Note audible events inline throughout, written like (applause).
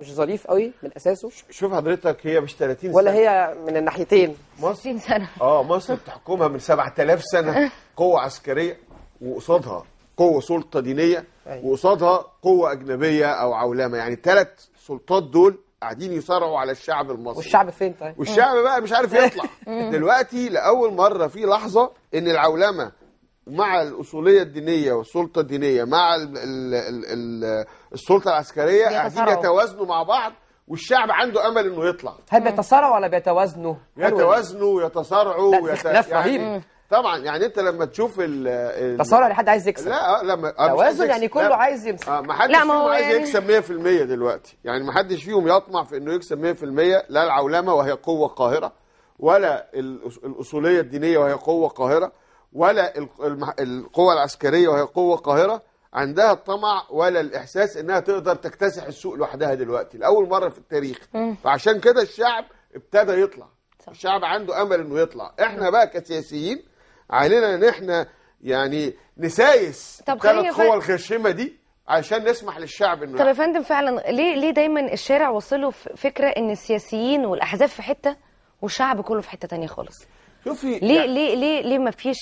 مش ظريف قوي من اساسه شوف حضرتك هي مش 30 سنه ولا هي من الناحيتين مصر 60 سنه اه مصر بتحكمها من 7000 سنه قوه عسكريه وقصادها قوه سلطه دينيه أيوة. وقصادها قوه اجنبيه او عولمه يعني الثلاث سلطات دول قاعدين يصارعوا على الشعب المصري والشعب فين طيب والشعب بقى مش عارف يطلع (laughs) دلوقتي لاول مره في لحظه ان العولمه مع الأصولية الدينية والسلطة الدينية مع ال ال ال الـ السلطة العسكرية قاعدين يتوازنوا مع بعض والشعب عنده أمل إنه يطلع هل بيتصارعوا ولا بيتوازنوا؟ يتوازنوا يتصارعوا يت... يعني طبعا يعني انت لما تشوف ال, تصارع لحد عايز يكسب لا آه، لما آه، توازن يعني كله عايز يمسك آه، ما حدش فيهم عايز يعني يكسب 100% دلوقتي يعني ما حدش فيهم يطمع في انه يكسب 100% لا العولمه وهي قوه قاهره ولا الاصوليه الدينيه وهي قوه قاهره ولا القوة العسكرية وهي قوة قاهرة عندها الطمع ولا الإحساس إنها تقدر تكتسح السوق لوحدها دلوقتي لأول مرة في التاريخ فعشان كده الشعب ابتدى يطلع الشعب عنده أمل إنه يطلع إحنا بقى كسياسيين علينا إن إحنا يعني نسايس ثلاث قوى الخشمة دي عشان نسمح للشعب انه طب يا فندم فعلا ليه ليه دايما الشارع وصله فكره ان السياسيين والاحزاب في حته والشعب كله في حته تانية خالص شوفي ليه يعني ليه ليه ليه ما فيش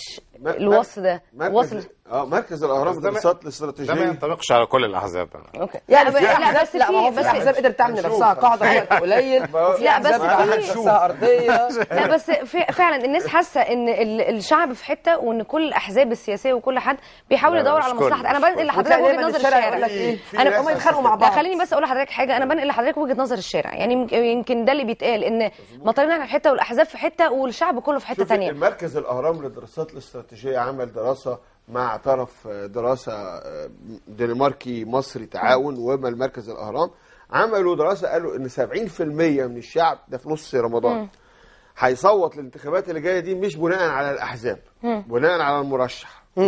الوصف ده وصل اه مركز الاهرام دراسات الاستراتيجيه ده ما ينطبقش على كل الاحزاب اوكي يعني بس لا بس لا هو بس الاحزاب قدرت تعمل لنفسها قاعده (laughs) وقت قليل لا بس نفسها ارضيه (laughs) لا بس فعلا الناس حاسه ان الشعب في حته وان كل الاحزاب السياسيه وكل حد بيحاول يدور على مصلحته انا بنقل لحضرتك وجهه نظر الشارع انا هم يتخانقوا مع بعض خليني بس اقول لحضرتك حاجه انا بنقل لحضرتك وجهه نظر الشارع يعني يمكن ده اللي بيتقال ان مطارنا احنا في حته والاحزاب في حته والشعب كله في حته ثانيه مركز الاهرام للدراسات الاستراتيجيه الاستراتيجيه عمل دراسه مع طرف آه، دراسه آه، دنماركي مصري تعاون وما المركز الاهرام عملوا دراسه قالوا ان 70% من الشعب ده في نص رمضان هيصوت للانتخابات اللي جايه دي مش بناء على الاحزاب بناء على المرشح 30%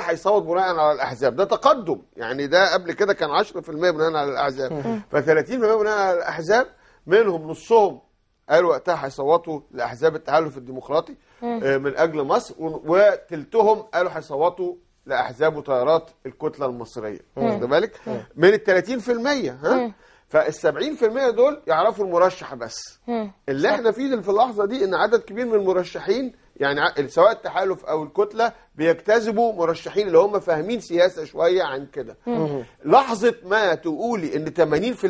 هيصوت بناء على الاحزاب ده تقدم يعني ده قبل كده كان 10% بناء على الاحزاب ف 30% بناء على الاحزاب منهم نصهم قال وقتها هيصوتوا لاحزاب التحالف الديمقراطي آه، من اجل مصر وتلتهم قالوا هيصوتوا لاحزاب وتيارات الكتله المصريه واخد بالك من ال 30% ها فال 70% دول يعرفوا المرشح بس اللي احنا فيه في اللحظه دي ان عدد كبير من المرشحين يعني سواء التحالف او الكتله بيجتذبوا مرشحين اللي هم فاهمين سياسه شويه عن كده لحظه ما تقولي ان 80%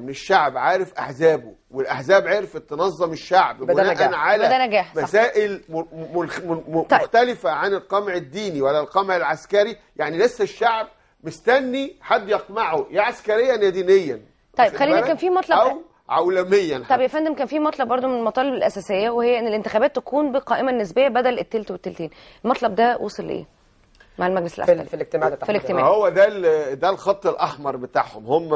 من الشعب عارف احزابه والاحزاب عرفت تنظم الشعب بناء على مسائل طيب. مختلفه عن القمع الديني ولا القمع العسكري يعني لسه الشعب مستني حد يقمعه يا عسكريا يا دينيا طيب خلينا كان في أو عالميا طب يا فندم كان في مطلب برضو من المطالب الاساسيه وهي ان الانتخابات تكون بقائمه نسبيه بدل التلت والتلتين المطلب ده وصل لايه مع المجلس الاعلى في الاجتماع ده في الاجتماع هو ده ده الخط الاحمر بتاعهم هم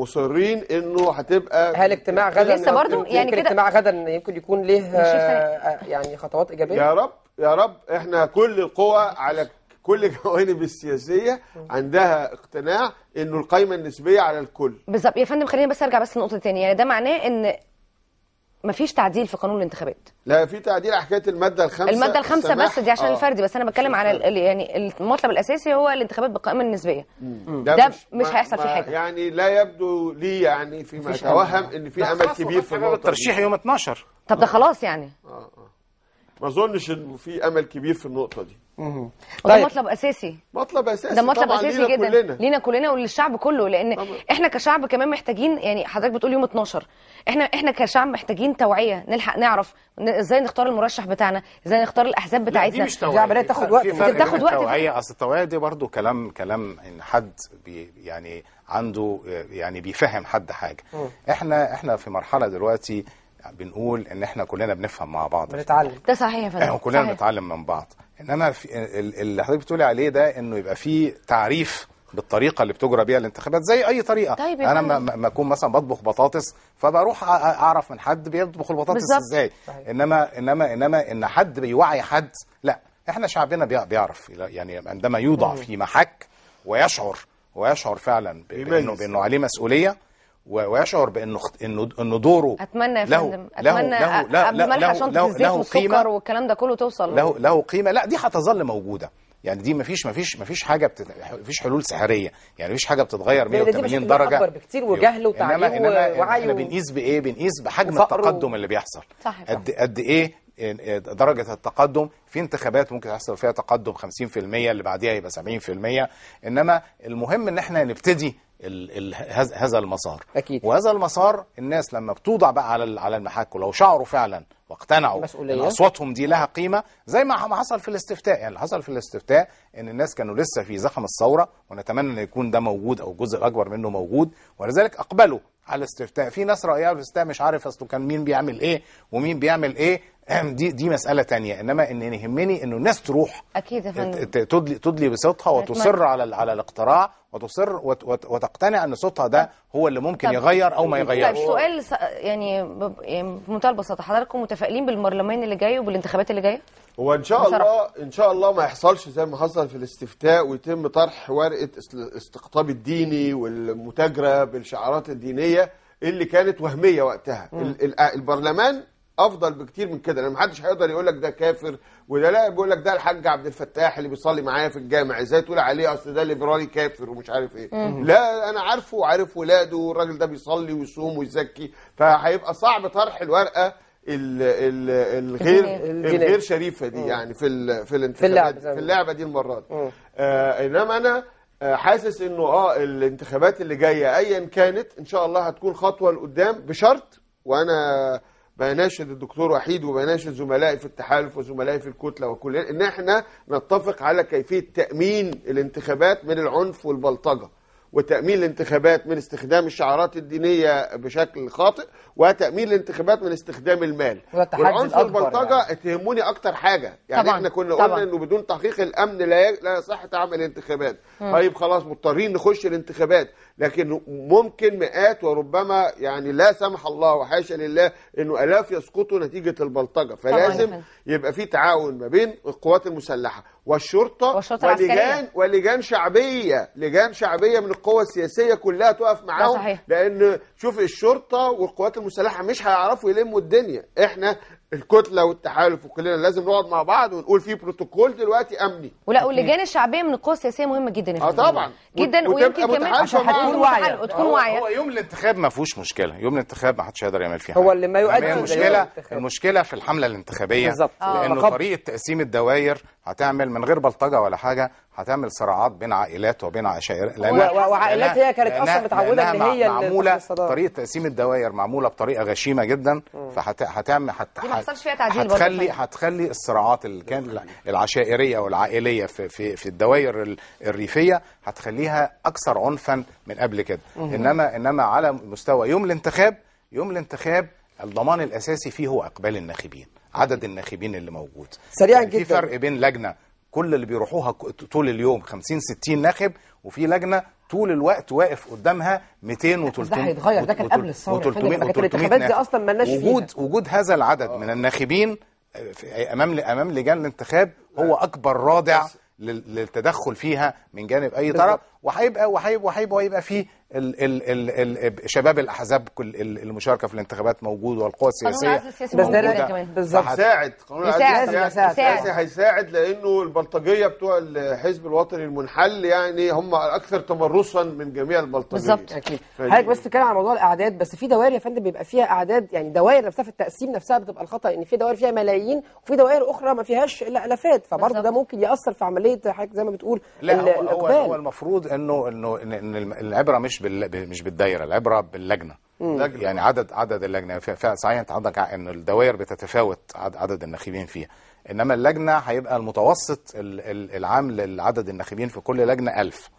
مصرين انه هتبقى هل اجتماع غدا لسه برضه يعني كده اجتماع غدا يمكن يكون ليه آه، آه، يعني خطوات ايجابيه يا رب يا رب احنا كل القوى على كل الجوانب السياسيه عندها اقتناع انه القايمه النسبيه على الكل بالظبط يا فندم خلينا بس ارجع بس لنقطه ثانيه يعني ده معناه ان مفيش تعديل في قانون الانتخابات لا في تعديل على حكايه الماده الخامسه الماده الخامسه بس دي عشان آه. الفردي بس انا بتكلم على يعني المطلب الاساسي هو الانتخابات بالقائمه النسبيه مم. ده, ده مش, مش هيحصل فيه حاجه يعني لا يبدو لي يعني فيما اتوهم ان في امل كبير في النقطه الترشيح يوم 12 طب ده خلاص يعني اه اه ما اظنش انه في امل كبير في النقطه دي وده طيب. مطلب اساسي مطلب اساسي ده مطلب اساسي لينا جدا كلنا. لينا كلنا وللشعب كله لان طبعا. احنا كشعب كمان محتاجين يعني حضرتك بتقول يوم 12 احنا احنا كشعب محتاجين توعيه نلحق نعرف ازاي نختار المرشح بتاعنا ازاي نختار الاحزاب بتاعتنا مش توعيه عمليه تاخد وقت بتاخد وقت توعيه اصل التوعيه دي برضو كلام كلام ان حد بي يعني عنده يعني بيفهم حد حاجه م. احنا احنا في مرحله دلوقتي بنقول ان احنا كلنا بنفهم مع بعض بنتعلم ده صحيح يا فندم كلنا بنتعلم من بعض ان انا في اللي حضرتك بتقولي عليه ده انه يبقى في تعريف بالطريقه اللي بتجرى بيها الانتخابات زي اي طريقه طيب يعني انا ما اكون مثلا بطبخ بطاطس فبروح اعرف من حد بيطبخ البطاطس ازاي طيب. انما انما انما ان حد بيوعي حد لا احنا شعبنا بيعرف يعني عندما يوضع في محك ويشعر ويشعر فعلا بانه بانه عليه مسؤوليه ويشعر بانه انه انه دوره اتمنى يا فندم اتمنى له له له له شنطه له له والكلام ده كله توصل له له قيمه لا دي هتظل موجوده يعني دي مفيش مفيش مفيش حاجه بتت... مفيش حلول سحريه يعني مفيش حاجه بتتغير 180 درجه اكبر بكتير وجهل وتعليم إنما إنما ووعي احنا بنقيس بايه بنقيس بحجم التقدم و... اللي بيحصل صحيح قد قد ايه درجة التقدم في انتخابات ممكن يحصل فيها تقدم 50% اللي بعديها يبقى 70% انما المهم ان احنا نبتدي هذا المسار أكيد. وهذا المسار الناس لما بتوضع بقى على على المحك ولو شعروا فعلا واقتنعوا ان اصواتهم دي لها قيمه زي ما حصل في الاستفتاء يعني اللي حصل في الاستفتاء ان الناس كانوا لسه في زخم الثوره ونتمنى ان يكون ده موجود او جزء اكبر منه موجود ولذلك اقبلوا على الاستفتاء في ناس رايها الاستفتاء مش عارف اصله كان مين بيعمل ايه ومين بيعمل ايه دي دي مساله تانية انما ان يهمني انه الناس تروح اكيد يا فندم تدلي تدلي بصوتها وتصر على على الاقتراع وتصر وتقتنع ان صوتها ده هو اللي ممكن يغير او ما يغيرش طيب سؤال يعني, يعني بمنتهى البساطه حضراتكم متفائلين بالبرلمان اللي جاي وبالانتخابات اللي جايه هو ان شاء بصراحة. الله ان شاء الله ما يحصلش زي ما حصل في الاستفتاء ويتم طرح ورقه الاستقطاب الديني والمتاجره بالشعارات الدينيه اللي كانت وهميه وقتها البرلمان افضل بكتير من كده لان محدش هيقدر يقول لك ده كافر وده لا بيقول لك ده الحاج عبد الفتاح اللي بيصلي معايا في الجامع ازاي تقول عليه اصل ده ليبرالي كافر ومش عارف ايه لا انا عارفه وعارف ولاده والراجل ده بيصلي ويصوم ويزكي فهيبقى صعب طرح الورقه الـ الـ الغير الغير شريفه دي يعني في في الانتخابات في اللعبه دي المره دي آه انما انا آه، حاسس انه اه الانتخابات اللي جايه ايا كانت ان شاء الله هتكون خطوه لقدام بشرط وانا بناشد الدكتور وحيد وبناشد زملائي في التحالف وزملائي في الكتله وكل ان احنا نتفق على كيفيه تامين الانتخابات من العنف والبلطجه وتامين الانتخابات من استخدام الشعارات الدينيه بشكل خاطئ وتامين الانتخابات من استخدام المال والعنف والبلطجه يعني. اتهموني اكتر حاجه يعني طبعًا. احنا كنا قلنا انه بدون تحقيق الامن لا لا يصح تعمل انتخابات طيب خلاص مضطرين نخش الانتخابات لكن ممكن مئات وربما يعني لا سمح الله وحاشا لله انه الاف يسقطوا نتيجه البلطجه فلازم يبقى في تعاون ما بين القوات المسلحه والشرطه والشرطه ولجان ولجان شعبيه لجان شعبيه من القوى السياسيه كلها تقف معاهم لان شوف الشرطه والقوات المسلحه مش هيعرفوا يلموا الدنيا احنا الكتله والتحالف وكلنا لازم نقعد مع بعض ونقول في بروتوكول دلوقتي امني ولا واللجان الشعبيه من القوى السياسيه مهمه جدا اه طبعا جدا ويمكن كمان عشان تكون واعيه تكون واعيه هو يوم الانتخاب ما فيهوش مشكله يوم الانتخاب ما حدش هيقدر يعمل فيها هو اللي ما يؤدي المشكله المشكله في الحمله الانتخابيه بالظبط آه. لانه طريقه تقسيم الدوائر هتعمل من غير بلطجه ولا حاجه هتعمل صراعات بين عائلات وبين عشائر وعائلات هي كانت اصلا متعوده ان هي معموله طريقه تقسيم الدوائر معموله بطريقه غشيمه جدا فهتعمل ما فيها هت هتخلي هتخلي الصراعات اللي كان العشائريه والعائليه في في في الدوائر الريفيه هتخليها اكثر عنفا من قبل كده انما انما على مستوى يوم الانتخاب يوم الانتخاب الضمان الاساسي فيه هو اقبال الناخبين عدد الناخبين اللي موجود سريعا يعني جدا في فرق بين لجنه كل اللي بيروحوها طول اليوم 50 60 ناخب وفي لجنه طول الوقت واقف قدامها 200 و 300 ده هيتغير ده كان قبل الثوره 300 الانتخابات دي اصلا ملناش وجود فيها. وجود هذا العدد من الناخبين آه، آه، امام امام لجان الانتخاب هو اكبر رادع للتدخل فيها من جانب اي طرف وهيبقى وهيبقى وهيبقى ويبقى فيه ال ال ال ال شباب الاحزاب كل المشاركه في الانتخابات موجود والقوى السياسيه بس ده كمان بالظبط هيساعد قانون العزل السياسي هيساعد لانه البلطجيه بتوع الحزب الوطني المنحل يعني هم اكثر تمرسا من جميع البلطجيه بالظبط اكيد حضرتك بس تتكلم على موضوع الاعداد بس في دوائر يا فندم بيبقى فيها اعداد يعني دوائر نفسها في التقسيم نفسها بتبقى الخطا ان في دوائر فيها ملايين وفي دوائر اخرى ما فيهاش الا الافات فبرضه ده ممكن ياثر في عمليه حضرتك زي ما بتقول لا هو, هو المفروض انه انه ان العبره مش بال مش بالدايره العبره باللجنه مم. يعني عدد عدد اللجنه صحيح انت عندك ان الدوائر بتتفاوت عدد الناخبين فيها انما اللجنه هيبقى المتوسط العام لعدد الناخبين في كل لجنه 1000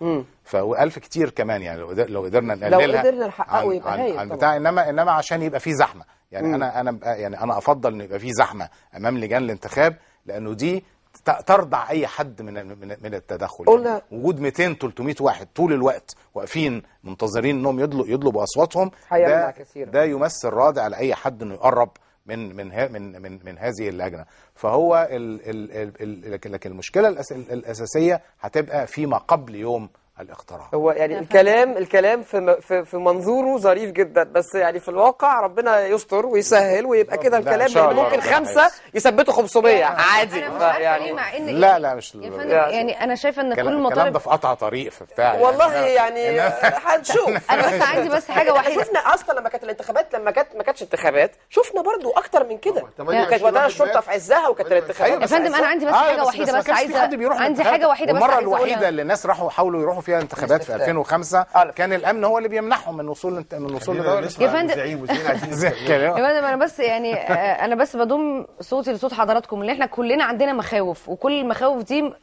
ف1000 كتير كمان يعني لو قدرنا نقللها لو قدرنا نحققه يبقى عن, عن بتاع انما انما عشان يبقى في زحمه يعني مم. انا انا يعني انا افضل ان يبقى في زحمه امام لجان الانتخاب لانه دي ترضع اي حد من من التدخل قلنا يعني وجود 200 300 واحد طول الوقت واقفين منتظرين انهم يطلب يطلبوا اصواتهم ده, ده يمثل رادع لاي حد انه يقرب من من من من, من هذه اللجنه فهو ال ال ال ال لكن المشكله الاساسيه هتبقى فيما قبل يوم الاقتراع هو يعني الكلام الكلام في في منظوره ظريف جدا بس يعني في الواقع ربنا يستر ويسهل ويبقى كده الكلام يعني ممكن خمسة يثبتوا 500 عادي يعني لا لا مش يعني انا شايفه ان كل المطالب الكلام ده في قطع طريق في بتاع يعني. والله يعني (laughs) هنشوف (laughs) انا بس عندي بس حاجه واحده شفنا اصلا لما كانت الانتخابات لما كانت ما كانتش انتخابات شفنا برضو اكتر من كده وكانت وقتها الشرطه في عزها وكانت الانتخابات يا فندم انا عندي بس آه، حاجه وحيده بس عايزه عندي حاجه وحيده بس المره الوحيده اللي الناس راحوا حاولوا يروحوا فيها انتخابات في 2005 كان الامن هو اللي بيمنعهم من وصول من وصول يا فندم (laughs) يا فندم انا بس يعني آه، انا بس بضم صوتي لصوت حضراتكم ان احنا كلنا عندنا مخاوف وكل المخاوف دي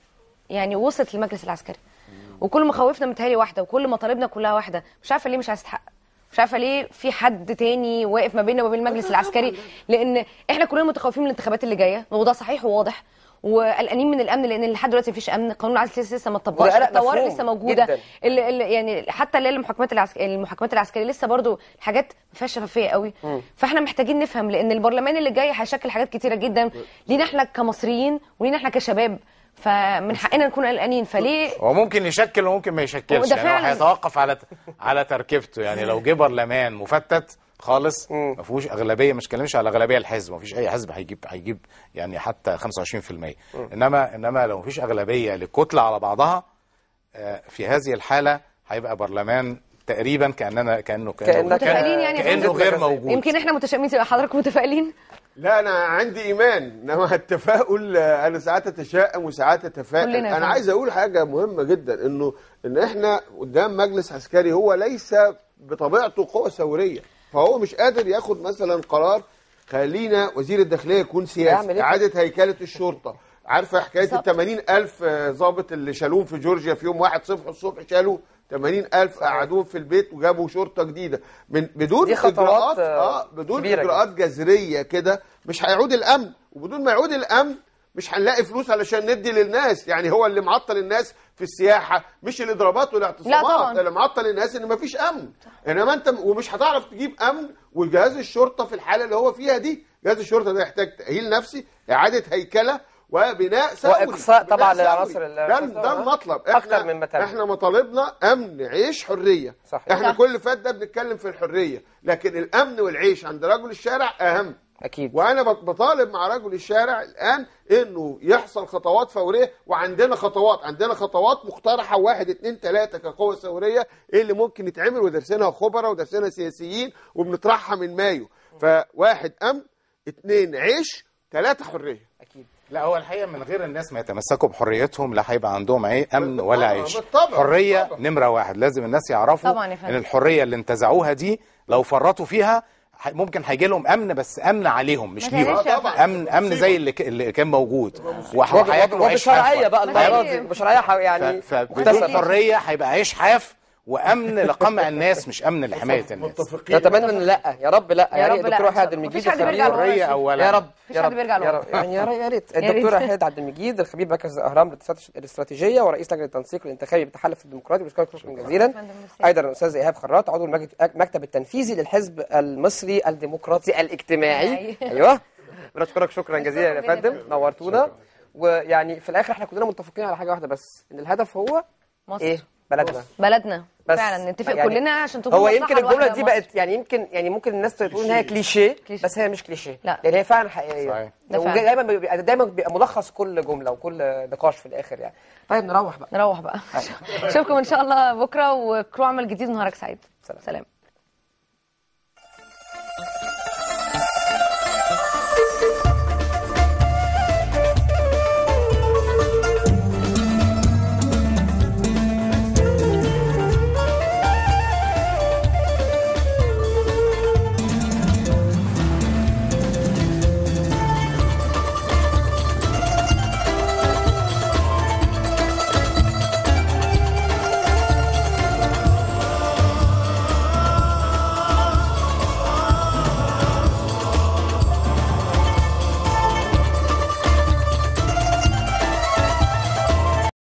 يعني وصلت للمجلس العسكري وكل مخاوفنا متهيألي واحده وكل مطالبنا كلها واحده مش عارفه ليه مش عايزه تتحقق مش عارفه ليه في حد تاني واقف ما بيننا وما بين المجلس العسكري لان احنا كلنا متخوفين من الانتخابات اللي جايه وده صحيح وواضح وقلقانين من الامن لان لحد دلوقتي مفيش امن قانون العسكري لسه ما اتطبقش الطوارئ لسه موجوده الـ الـ يعني حتى اللي المحاكمات العسك... المحاكمات العسكريه لسه برضو الحاجات ما فيهاش شفافيه قوي م. فاحنا محتاجين نفهم لان البرلمان اللي جاي هيشكل حاجات كتيره جدا لينا احنا كمصريين ولينا احنا كشباب فمن حقنا نكون قلقانين فليه هو ممكن يشكل وممكن ما يشكلش يعني هو هيتوقف على على تركيبته يعني لو جه برلمان مفتت خالص ما فيهوش اغلبيه مش اتكلمش على اغلبيه الحزب ما فيش اي حزب هيجيب هيجيب يعني حتى 25% م. انما انما لو ما فيش اغلبيه لكتله على بعضها آه، في هذه الحاله هيبقى برلمان تقريبا كاننا كانه كانه متفائلين يعني كانه غير موجود يمكن احنا متشائمين حضرتك متفائلين لا انا عندي ايمان انما التفاؤل انا ساعات اتشائم وساعات اتفائل انا عايز اقول حاجه مهمه جدا انه ان احنا قدام مجلس عسكري هو ليس بطبيعته قوه ثوريه فهو مش قادر ياخد مثلا قرار خلينا وزير الداخليه يكون سياسي إيه؟ اعاده هيكله الشرطه عارفه حكايه ال 80000 ضابط اللي شالوهم في جورجيا في يوم واحد صبح الصبح شالوا 80000 قعدوهم في البيت وجابوا شرطه جديده من بدون اجراءات اه بدون اجراءات جذريه كده مش هيعود الامن وبدون ما يعود الامن مش هنلاقي فلوس علشان ندي للناس يعني هو اللي معطل الناس في السياحه مش الاضرابات والاعتصامات اللي معطل الناس ان مفيش امن انما انت ومش هتعرف تجيب امن وجهاز الشرطه في الحاله اللي هو فيها دي جهاز الشرطه ده يحتاج تاهيل نفسي اعاده هيكله وبناء ثوري واقصاء طبعا للعناصر ده ده المطلب احنا اكتر من مطالب احنا مطالبنا امن عيش حريه صحيح. احنا صح. كل فات ده بنتكلم في الحريه لكن الامن والعيش عند رجل الشارع اهم أكيد وأنا بطالب مع رجل الشارع الآن إنه يحصل خطوات فورية وعندنا خطوات عندنا خطوات مقترحة واحد اتنين تلاتة كقوة ثورية إيه اللي ممكن يتعمل ودرسينها خبراء ودرسينها سياسيين وبنطرحها من مايو فواحد أمن اتنين عيش تلاتة حرية أكيد لا هو الحقيقه من غير الناس ما يتمسكوا بحريتهم لا هيبقى عندهم اي امن ولا عيش بالطبع حريه بالطبع. نمره واحد لازم الناس يعرفوا ان الحريه اللي انتزعوها دي لو فرطوا فيها ممكن هيجي لهم امن بس امن عليهم مش ليهم آه، امن امن زي اللي, اللي كان موجود وهياكلوا عيش حاف بقى المره دي بشرعيه يعني ف... فبدون حريه هيبقى عيش حاف وامن لقمع الناس مش امن لحمايه الناس متفقين نتمنى ان لا يا رب لا يا ريت الدكتور وحيد عبد المجيد الخبير اولا يا رب يا رب يعني يا (laughs) ريت الدكتور وحيد عبد المجيد الخبير مركز الاهرام الاستراتيجيه ورئيس لجنه التنسيق الانتخابي بالتحالف الديمقراطي بشكرك شكرا جزيلا ايضا الاستاذ ايهاب خراط عضو المكتب التنفيذي للحزب المصري الديمقراطي الاجتماعي (laughs) أيوة. ايوه بنشكرك شكرا جزيلا يا فندم نورتونا ويعني في الاخر احنا كلنا متفقين على حاجه واحده بس ان الهدف هو مصر إيه؟ بلدنا بلدنا بس فعلا نتفق يعني كلنا عشان تكون هو يمكن الجمله دي بقت يعني يمكن يعني ممكن الناس تقول ان هي كليشيه بس هي مش كليشيه لا لان يعني هي فعلا حقيقيه صحيح دايما بيبقى يعني دايما بيبقى ملخص كل جمله وكل نقاش في الاخر يعني طيب نروح بقى نروح بقى نشوفكم أيوة. (laughs) ان شاء الله بكره وكرو عمل جديد ونهارك سعيد سلام, سلام.